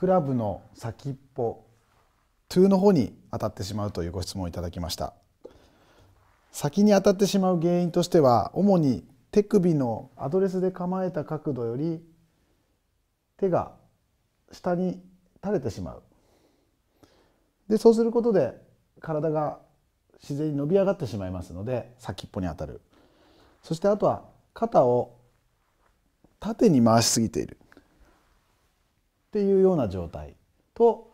クラブの先っぽ2の方に当たってしまうというご質問をいただきました先に当たってしまう原因としては主に手首のアドレスで構えた角度より手が下に垂れてしまうでそうすることで体が自然に伸び上がってしまいますので先っぽに当たるそしてあとは肩を縦に回しすぎているっていうような状態と、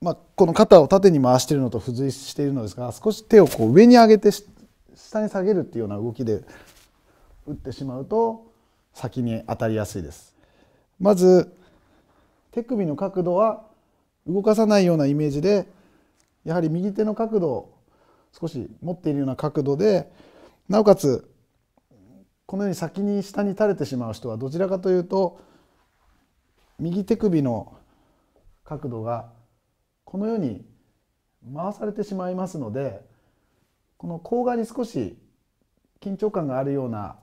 まあ、この肩を縦に回しているのと付随しているのですが少し手をこう上に上げて下に下げるっていうような動きで打ってしまうと先に当たりやすいです。まず手首の角度は動かさないようなイメージでやはり右手の角度を少し持っているような角度でなおかつこのように先に下に垂れてしまう人はどちらかというと右手首の角度がこのように回されてしまいますのでこの甲側に少し緊張感があるような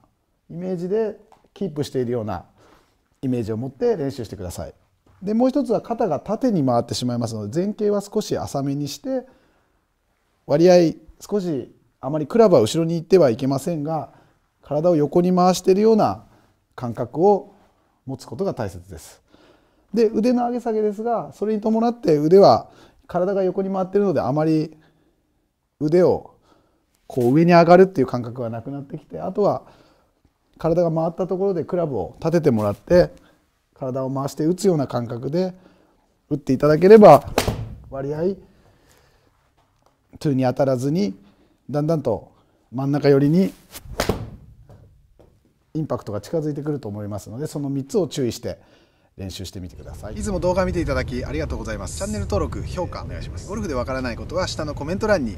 イメージでキープしているようなイメージを持って練習してください。でもう一つは肩が縦に回ってしまいますので前傾は少し浅めにして割合少しあまりクラブは後ろに行ってはいけませんが体を横に回しているような感覚を持つことが大切です。で腕の上げ下げですがそれに伴って腕は体が横に回ってるのであまり腕をこう上に上がるっていう感覚がなくなってきてあとは体が回ったところでクラブを立ててもらって体を回して打つような感覚で打っていただければ割合2に当たらずにだんだんと真ん中寄りにインパクトが近づいてくると思いますのでその3つを注意して。練習してみてくださいいつも動画見ていただきありがとうございますチャンネル登録評価お願いしますゴルフでわからないことは下のコメント欄に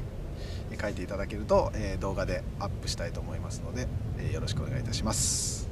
書いていただけると、え動画でアップしたいと思いますので、えよろしくお願いいたします